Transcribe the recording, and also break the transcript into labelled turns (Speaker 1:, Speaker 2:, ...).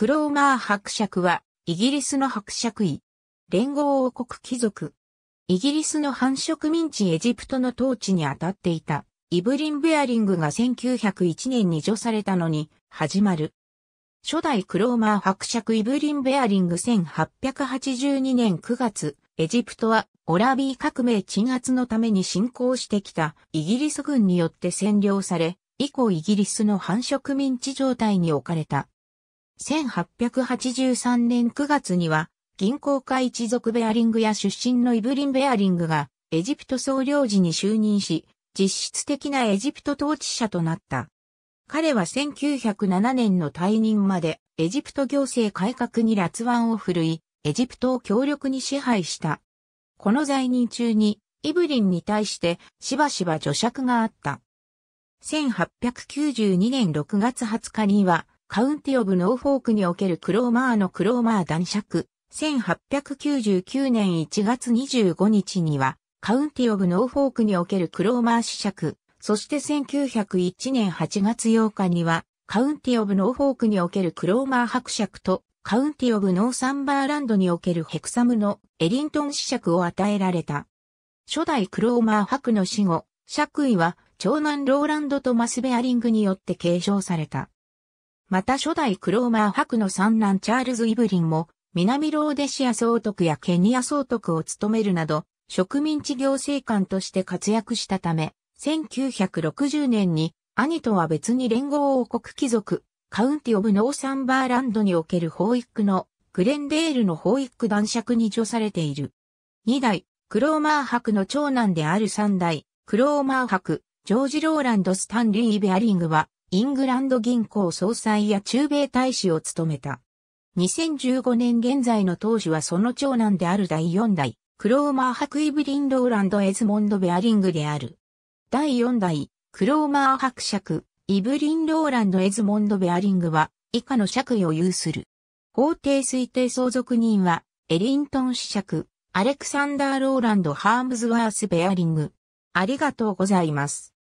Speaker 1: クローマー伯爵は、イギリスの伯爵位。連合王国貴族。イギリスの繁殖民地エジプトの統治に当たっていた、イブリン・ベアリングが1901年に除されたのに、始まる。初代クローマー伯爵イブリン・ベアリング1882年9月、エジプトはオラビー革命鎮圧のために侵攻してきたイギリス軍によって占領され、以降イギリスの繁殖民地状態に置かれた。1883年9月には、銀行家一族ベアリングや出身のイブリン・ベアリングが、エジプト総領事に就任し、実質的なエジプト統治者となった。彼は1907年の退任まで、エジプト行政改革に辣腕を振るい、エジプトを強力に支配した。この在任中に、イブリンに対してしばしば助釈があった。1892年6月20日には、カウンティオブノーフォークにおけるクローマーのクローマー男爵、1899年1月25日には、カウンティオブノーフォークにおけるクローマー子爵、そして1901年8月8日には、カウンティオブノーフォークにおけるクローマー伯爵と、カウンティオブノーサンバーランドにおけるヘクサムのエリントン子爵を与えられた。初代クローマー伯の死後、爵位は長男ローランド・とマス・ベアリングによって継承された。また初代クローマー伯の三男チャールズ・イブリンも、南ローデシア総督やケニア総督を務めるなど、植民地行政官として活躍したため、1960年に兄とは別に連合王国貴族、カウンティ・オブ・ノーサンバーランドにおける法育のグレンデールの法育男爵に除されている。二代、クローマー伯の長男である三代、クローマー伯、ジョージ・ローランド・スタンリー・ベアリングは、イングランド銀行総裁や中米大使を務めた。2015年現在の当時はその長男である第4代、クローマー博イブリン・ローランド・エズモンド・ベアリングである。第4代、クローマー伯爵、イブリン・ローランド・エズモンド・ベアリングは、以下の爵位を有する。法定推定相続人は、エリントン子爵、アレクサンダー・ローランド・ハームズワース・ベアリング。ありがとうございます。